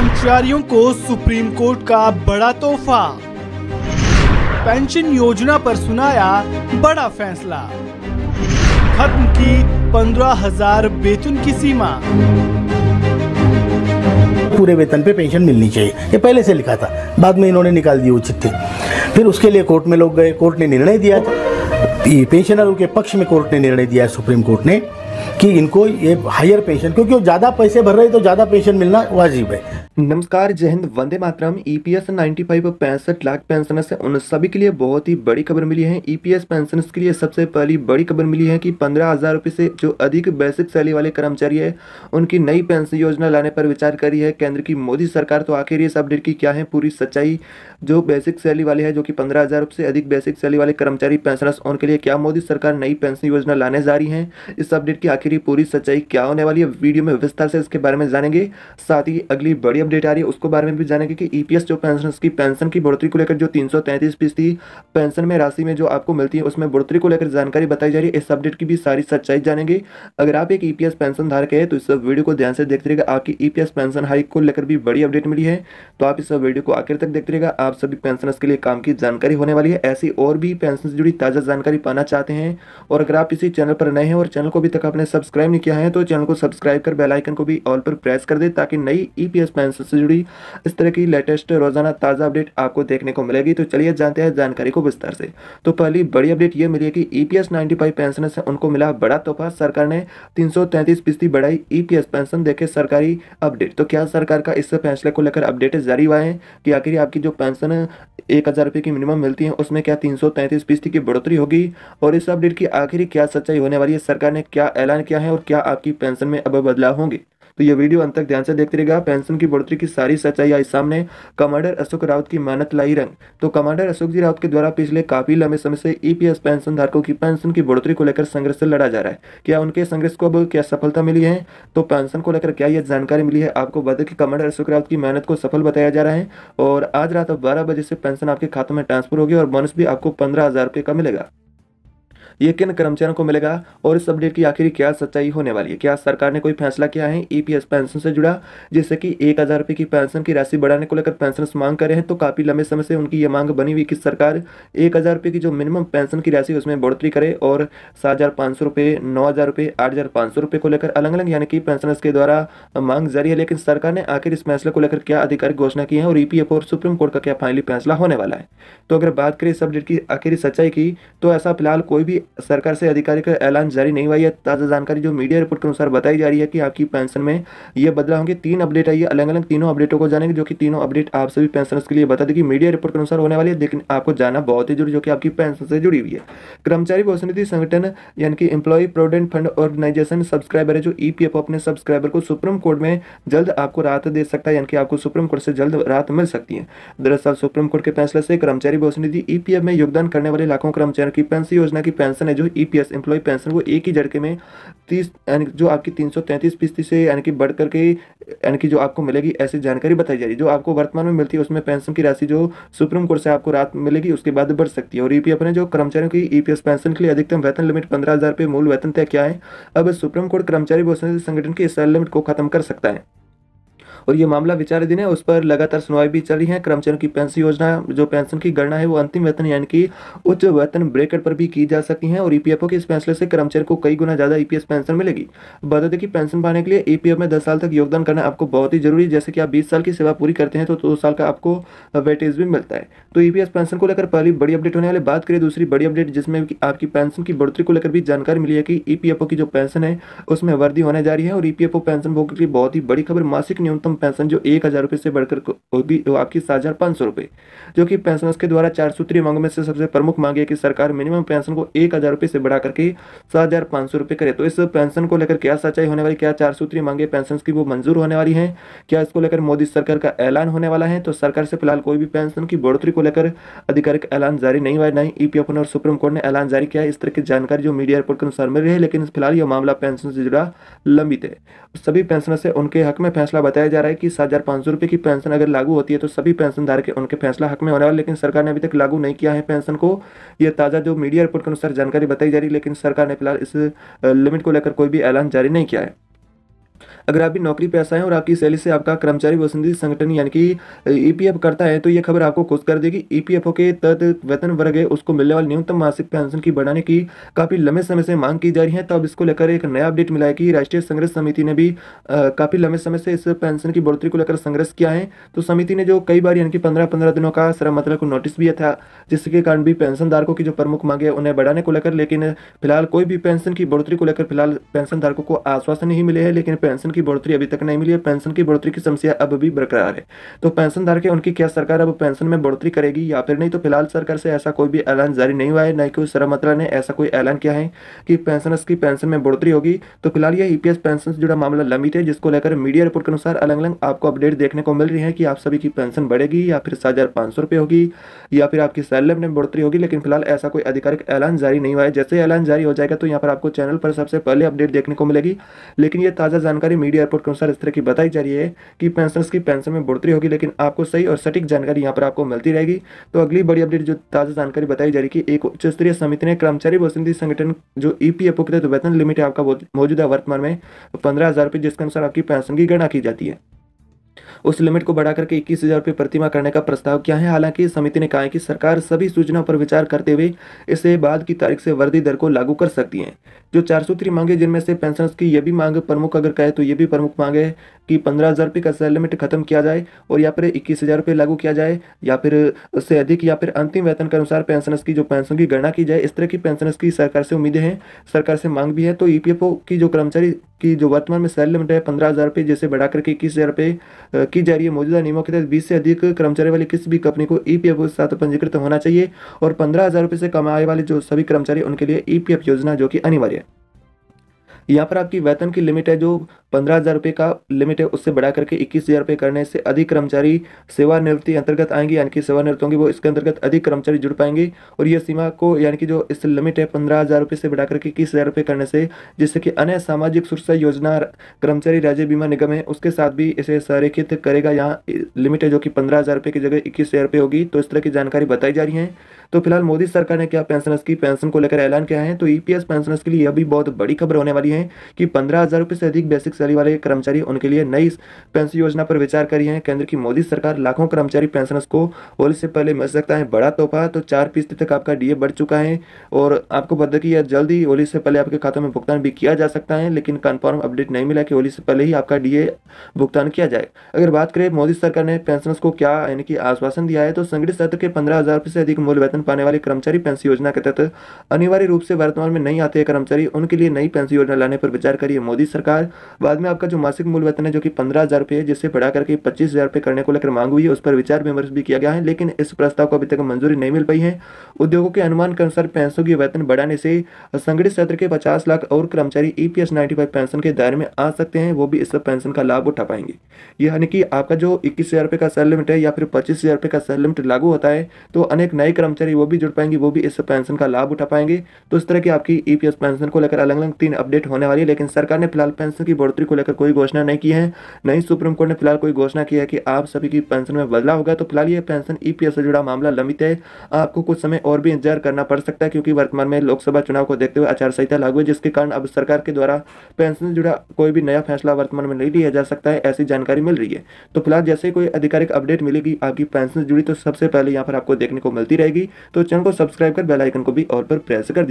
कर्मचारियों को supreme court का बड़ा तोहफा पेंशन योजना पर सुनाया बड़ा फैसला खत्म की पंद्रह हजार वेतन की सीमा पूरे वेतन पे पेंशन मिलनी चाहिए ये पहले से लिखा था बाद में इन्होंने निकाल दी उचित थी फिर उसके लिए कोर्ट में लोग गए कोर्ट ने निर्णय दिया पेंशनरों के पक्ष में कोर्ट ने निर्णय दिया है सुप्रीम कोर्ट ने कि इनको ये हायर पेंशन क्योंकि वो ज़्यादा पैसे भर रहे तो ज़्यादा पेंशन मिलना वाजिब है नमस्कार जय हिंद वंदे मातरम ईपीएस 95 फाइव पैंसठ लाख पेंशनर्स से उन सभी के लिए बहुत ही बड़ी खबर मिली है ईपीएस e पेंशनर्स के लिए सबसे पहली बड़ी खबर मिली है कि पंद्रह हज़ार रुपये से जो अधिक बेसिक सैलरी वाले कर्मचारी है उनकी नई पेंशन योजना लाने पर विचार करी है केंद्र की मोदी सरकार तो आखिर इस अपडेट की क्या है पूरी सच्चाई जो बेसिक सैलरी वाले हैं जो कि पंद्रह हज़ार से अधिक बेसिक सैलरी वाले कर्मचारी पेंशनर्स उनके लिए क्या मोदी सरकार नई पेंशन योजना लाने जा रही है इस अपडेट की आखिर पूरी सच्चाई क्या होने वाली है वीडियो में विस्तार से इसके बारे में जानेंगे साथ ही अगली बड़ी अपडेट आ रही है उसको बारे में भी जाना क्योंकि ईपीएस e जो पेंशन की पेंशन की बढ़ोतरी को लेकर जो तीन सौ तैंतीस फीसदी पेंशन में राशि में जो आपको मिलती है उसमें बढ़ोतरी को लेकर जानकारी बताई जा रही है इस अपडेट की भी सारी सच्चाई जानेंगे अगर आप एक ईपीएस e पेंशन धारक है तो इस वीडियो को ध्यान से देखते रहेगा आपकी ईपीएस पेंशन हाइक को लेकर भी बड़ी अपडेट मिली है तो आप इस वीडियो को आखिर तक देखते रहेगा आप सभी पेंशनर्स के लिए काम की जानकारी होने वाली है ऐसी और भी पेंशन से जुड़ी ताज़ा जानकारी पाना चाहते हैं और अगर आप इसी चैनल पर नए हैं और चैनल को अभी तक आपने सब्सक्राइब नहीं किया है तो चैनल को सब्सक्राइब कर बेलाइकन को भी ऑल पर प्रेस कर दे ताकि नई ईपीएस e पेंशन कैंसर से जुड़ी इस तरह की लेटेस्ट रोजाना ताज़ा अपडेट आपको देखने को मिलेगी तो चलिए जानते हैं जानकारी को विस्तार से तो पहली बड़ी अपडेट ये मिली है कि ई पी एस नाइन्टी उनको मिला बड़ा तोहफा सरकार ने तीन सौ बढ़ाई ई e पेंशन देखे सरकारी अपडेट तो क्या सरकार का इस फैसले को लेकर अपडेट जारी हुआ है कि आखिर आपकी जो पेंशन एक हज़ार रुपये की मिनिमम मिलती है उसमें क्या तीन सौ तैंतीस फीसदी की बढ़ोतरी होगी और इस अपडेट की आखिरी क्या सच्चाई होने वाली है सरकार ने क्या ऐलान किया है और क्या आपकी पेंशन में अब बदलाव होंगे तो ये वीडियो अंत तक ध्यान से देखते रहेगा पेंशन की बढ़ोतरी की सारी सच्चाई आई सामने कमांडर अशोक रावत की मेहनत लाई रंग तो कमांडर अशोक जी राउत के द्वारा पिछले काफी लंबे समय से ईपीएस पेंशन धारकों की पेंशन की बढ़ोतरी को लेकर संघर्ष लड़ा जा रहा है क्या उनके संघर्ष को अब क्या सफलता मिली है तो पेंशन को लेकर क्या यह जानकारी मिली है आपको बता कि कमांडर अशोक रावत की मेहनत को सफल बताया जा रहा है और आज रात बारह बजे से पेंशन आपके खाते में ट्रांसफर होगी और बोनस भी आपको पंद्रह हजार का मिलेगा ये किन कर्मचारियों को मिलेगा और इस अपडेट की आखिरी क्या सच्चाई होने वाली है क्या सरकार ने कोई फैसला किया है ईपीएस e पेंशन से जुड़ा जैसे कि एक हज़ार रुपये की पेंशन की राशि बढ़ाने को लेकर पेंशन मांग कर रहे हैं तो काफ़ी लंबे समय से उनकी ये मांग बनी हुई कि सरकार एक हज़ार रुपये की जो मिनिमम पेंशन की राशि उसमें बढ़ोतरी करे और सात हज़ार पाँच सौ रुपये नौ हज़ार रुपये आठ हज़ार पाँच सौ रुपये को लेकर अलग अलग यानी कि पेंशनर्स के द्वारा मांग जारी है लेकिन सरकार ने आखिर इस फैसले को लेकर क्या आधिकारिक घोषणा की है और ईपीएफ e और सुप्रीम कोर्ट का क्या फाइनली फैसला होने वाला है तो अगर बात करें इस अपडेट की आखिरी सच्चाई की तो ऐसा फिलहाल कोई भी सरकार से आधिकारिक ऐलान जारी नहीं हुआ है ताज़ा जानकारी जो मीडिया रिपोर्ट के अनुसार बताई जा रही है कि आपकी पेंशन में यह बदलाव होंगे तीन अपडेट आई है अलग अलग तीनों अपडेटों को जानेंगे जो कि तीनों अपडेट आप सभी पेंशनर्स के लिए बता दें कि मीडिया रिपोर्ट के अनुसार होने वाली है लेकिन आपको जाना बहुत ही जरूरी जो कि आपकी पेंशन से जुड़ी हुई है कर्मचारी भविष्य संगठन यानी कि employee provident fund organisation subscriber है जो ई e अपने सब्सक्राइबर को सुप्रीम कोर्ट में जल्द आपको राहत दे सकता है यानी कि आपको सुप्रीम कोर्ट से जल्द राहत मिल सकती है दरअसल सुप्रीम कोर्ट के फैसले से कर्मचारी भविष्य निधि ईपीएफ e में योगदान करने वाले लाखों कर्मचारियों की पेंशन योजना की पेंशन पेंशन है जो E P S employee pension वो एक ही झटके में तीस यानी जो आपकी तीन सौ तैंतीस फीसदी से यानी कि बढ़ करके यानी कि जो आपको मिलेगी ऐसी जानकारी बताई जा रही है जो आपको वर्तमान में मिलती है उसमें पेंशन की राशि जो सुप्रीम कोर्ट से आपको रात मिलेगी उसके बाद बढ़ सकती है और ई e पी एफ ने जो कर्मचारियों की ई पी एस पेंशन के लिए अधिकतम वेतन लिमिट पंद्रह हज़ार मूल वेतन तय क्या है अब सुप्रीम कोर्ट कर्मचारी संगठन की इस लिमिट को खत्म कर सकता है और ये मामला विचाराधीन है उस पर लगातार सुनवाई भी चल रही है कर्मचारियों की पेंशन योजना जो पेंशन की गणना है वो अंतिम वेतन यानी कि उच्च वेतन ब्रेकेट पर भी की जा सकती है और ईपीएफओ e के इस फैसले से कर्मचारी को कई गुना ज्यादा ईपीएस e पेंशन मिलेगी बता दें कि पेंशन पाने के लिए ईपीएफ e में दस साल तक योगदान करना आपको बहुत ही जरूरी है जैसे कि आप बीस साल की सेवा पूरी करते हैं तो दो साल का आपको वेटेज भी मिलता है तो ईपीएस पेंशन को लेकर पहली बड़ी अपडेट होने वाले बात करें दूसरी बड़ी अपडेट जिसमें आपकी पेंशन की बढ़ोतरी को लेकर भी जानकारी मिली है कि ईपीएफओ की जो पेंशन है उसमें वृद्धि होने जा रही है और ईपीएफओ पेंशन भोग के लिए बहुत ही बड़ी खबर मासिक न्यूनतम अधिकतम पेंशन जो एक हज़ार रुपये से बढ़कर होगी वो आपकी सात हज़ार पाँच सौ रुपये जो कि पेंशनर्स के द्वारा चार सूत्रीय मांगों में से सबसे प्रमुख मांग है कि सरकार मिनिमम पेंशन को एक हज़ार रुपये से बढ़ा करके सात हज़ार पाँच सौ रुपये करे तो इस पेंशन को लेकर क्या सच्चाई होने वाली क्या चार सूत्रीय मांगे पेंशन की वो मंजूर होने वाली है क्या इसको लेकर मोदी सरकार का ऐलान होने वाला है तो सरकार से फिलहाल कोई भी पेंशन की बढ़ोतरी को लेकर आधिकारिक ऐलान जारी नहीं हुआ नहीं ईपीएफ e ने और सुप्रीम कोर्ट ने ऐलान जारी किया इस तरह की जानकारी जो मीडिया रिपोर्ट के अनुसार मिल रही है लेकिन फिलहाल यह मामला पेंशन से जुड़ा लंबित है सभी पेंशनर से उनके हक में फैसला बताया जा जा रहा है कि सात हज़ार पाँच सौ रुपये की पेंशन अगर लागू होती है तो सभी पेंशन धारक उनके फैसला हक में होने वाला लेकिन सरकार ने अभी तक लागू नहीं किया है पेंशन को यह ताज़ा जो मीडिया रिपोर्ट के अनुसार जानकारी बताई जा रही है लेकिन सरकार ने फिलहाल इस लिमिट को लेकर कोई भी ऐलान जारी नहीं किया है अगर आप भी नौकरी पे है और आपकी सैलरी से आपका कर्मचारी वसंधि संगठन यानी कि ईपीएफ e करता है तो ये खबर आपको खुश कर देगी ईपीएफओ e के तहत वेतन वर्ग है उसको मिलने वाली न्यूनतम मासिक पेंशन की बढ़ाने की काफ़ी लंबे समय से मांग की जा रही है तब इसको लेकर एक नया अपडेट मिला है कि राष्ट्रीय संघर्ष समिति ने भी काफ़ी लंबे समय से इस पेंशन की बढ़ोतरी को लेकर संघर्ष किया है तो समिति ने जो कई बार यानी कि पंद्रह पंद्रह दिनों का श्रम मतलब को नोटिस भी था जिसके कारण भी पेंशनधारकों की जो प्रमुख मांगे उन्हें बढ़ाने को लेकर लेकिन फिलहाल कोई भी पेंशन की बढ़ोतरी को लेकर फिलहाल पेंशनधारकों को आश्वासन नहीं मिले हैं लेकिन पेंशन की की बढ़ोतरी अभी तक नहीं मिली है पेंशन की बढ़ोतरी की समस्या अब भी बरकरार है तो पेंशन धारक उनकी क्या सरकार अब पेंशन में बढ़ोतरी करेगी या फिर नहीं तो फिलहाल सरकार से ऐसा कोई भी ऐलान जारी नहीं हुआ है न कोई श्रम मंत्रालय ने ऐसा कोई ऐलान किया है कि पेंशनर्स की पेंशन में बढ़ोतरी होगी तो फिलहाल यह ईपीएस e पेंशन से जुड़ा मामला लंबित है जिसको लेकर मीडिया रिपोर्ट के अनुसार अलग अलग आपको अपडेट देखने को मिल रही है कि आप सभी की पेंशन बढ़ेगी या फिर सात हज़ार होगी या फिर आपकी सैलरी में बढ़ोतरी होगी लेकिन फिलहाल ऐसा कोई आधिकारिक ऐलान जारी नहीं हुआ है जैसे ऐलान जारी हो जाएगा तो यहाँ पर आपको चैनल पर सबसे पहले अपडेट देखने को मिलेगी लेकिन यह ताज़ा जानकारी मीडिया रिपोर्ट के अनुसार इस तरह की बताई जा रही है कि पेंशनर्स की पेंशन में बढ़ोतरी होगी लेकिन आपको सही और सटीक जानकारी यहाँ पर आपको मिलती रहेगी तो अगली बड़ी अपडेट जो ताज़ा जानकारी बताई जा रही है कि एक उच्च स्तरीय समिति ने कर्मचारी वसंती संगठन जो ई पी एफ ओ के तहत वेतन लिमिट आपका मौजूदा वर्तमान में पंद्रह हज़ार रुपये जिसके अनुसार आपकी पेंशन की गणना की जाती है उस लिमिट को बढ़ाकर के इक्कीस हजार रुपये प्रतिमा करने का प्रस्ताव किया है हालांकि समिति ने कहा है कि सरकार सभी सूचनाओं पर विचार करते हुए इसे बाद की तारीख से वृद्धि दर को लागू कर सकती है जो चार सौ तीन मांगे जिनमें से पेंशनर्स की यह भी मांग प्रमुख अगर कहे तो ये भी प्रमुख मांग है कि पंद्रह हज़ार रुपये का सैलरी लिमिट खत्म किया जाए और या फिर इक्कीस हज़ार रुपये लागू किया जाए या फिर उससे अधिक या फिर अंतिम वेतन के अनुसार पेंशनर्स की जो पेंशन की गणना की जाए इस तरह की पेंशनर्स की सरकार से उम्मीदें हैं सरकार से मांग भी है तो ई e की जो कर्मचारी की जो वर्तमान में सैलरी लिमिट है पंद्रह हज़ार रुपये जैसे बढ़ाकर के इक्कीस हज़ार रुपये की जा रही है मौजूदा नियमों के तहत बीस से अधिक कर्मचारी वाली किसी भी कंपनी को ई e के साथ पंजीकृत होना चाहिए और पंद्रह हज़ार रुपये से कमाए वाले जो सभी कर्मचारी उनके लिए ई e योजना जो कि अनिवार्य या फिर आपकी वेतन की लिमिट है जो पंद्रह हज़ार रुपये का लिमिट है उससे बढ़ा करके इक्कीस हज़ार रुपये करने से अधिक कर्मचारी सेवानिवृत्ति अंतर्गत आएंगे यानी कि सेवानिवृत्त होंगे वो इसके अंतर्गत अधिक कर्मचारी जुड़ पाएंगे और ये सीमा को यानी कि जो इस लिमिट है पंद्रह हज़ार रुपये से बढ़ा करके इक्कीस हज़ार रुपये करने से जिससे कि अन्य सामाजिक सुरक्षा योजना कर्मचारी राज्य बीमा निगम है उसके साथ भी इसे संरेखित करेगा यहाँ लिमिट है जो कि पंद्रह हज़ार रुपये की जगह इक्कीस हज़ार रुपये होगी तो इस तरह की जानकारी बताई जा रही है तो फिलहाल मोदी सरकार ने क्या पेंशनर्स की पेंशन को लेकर ऐलान किया है तो ईपीएस पेंशनर्स के लिए अभी भी बहुत बड़ी खबर होने वाली है हैं कि पंद्रह हज़ार रुपये से अधिक बेसिक सैलरी वाले कर्मचारी उनके लिए नई पेंशन योजना पर विचार करी है केंद्र की मोदी सरकार लाखों कर्मचारी पेंशनर्स को होली से पहले मिल सकता है बड़ा तोहफा तो चार फीसदी तक आपका डीए बढ़ चुका है और आपको बता कि यह जल्द ही होली से पहले आपके खातों में भुगतान भी किया जा सकता है लेकिन कन्फर्म अपडेट नहीं मिला कि होली से पहले ही आपका डीए भुगतान किया जाए अगर बात करें मोदी सरकार ने पेंशनर्स को क्या यानी कि आश्वासन दिया है तो संगठित सत्र के पंद्रह हज़ार रुपये से अधिक मूल वेतन पाने वाले कर्मचारी पेंशन योजना के तहत अनिवार्य रूप से वर्तमान में नहीं आते कर्मचारी उनके लिए नई पेंशन योजना लाने पर विचार करिए मोदी सरकार बाद में आपका जो मासिक मूल वेतन है जो कि पंद्रह हज़ार रुपये है जिससे बढ़ा करके पच्चीस हज़ार रुपये करने को लेकर मांग हुई है उस पर विचार विमर्श भी किया गया है लेकिन इस प्रस्ताव को अभी तक मंजूरी नहीं मिल पाई है उद्योगों के अनुमान के अनुसार पेंशन की वेतन बढ़ाने से संगठित क्षेत्र के पचास लाख और कर्मचारी ई पी पेंशन के दायरे में आ सकते हैं वो भी इस पेंशन का लाभ उठा पाएंगे यानी कि आपका जो इक्कीस हज़ार का सैलरी लिमिट है या फिर पच्चीस हज़ार का सैलरी लिमिट लागू होता है तो अनेक नए कर्मचारी वो भी जुड़ पाएंगे वो भी इस पेंशन का लाभ उठा पाएंगे तो इस तरह की आपकी ई e पेंशन को लेकर अलग अलग तीन अपडेट होने वाली है लेकिन सरकार ने फिलहाल पेंशन की बढ़ोतरी को लेकर कोई घोषणा नहीं की है नहीं सुप्रीम कोर्ट ने फिलहाल कोई घोषणा की है कि आप सभी की पेंशन में बदलाव होगा तो फिलहाल ये पेंशन ईपीएस e से जुड़ा मामला लंबित है आपको कुछ समय और भी इंतजार करना पड़ सकता है क्योंकि वर्तमान में लोकसभा चुनाव को देखते हुए आचार संहिता लागू है जिसके कारण अब सरकार के द्वारा पेंशन से जुड़ा कोई भी नया फैसला वर्तमान में नहीं लिया जा सकता है ऐसी जानकारी मिल रही है तो फिलहाल जैसे कोई आधिकारिक अपडेट मिलेगी आपकी पेंशन से जुड़ी तो सबसे पहले यहाँ पर आपको देखने को मिलती रहेगी तो चैनल को सब्सक्राइब कर बेलाइकन को भी और पर प्रेस कर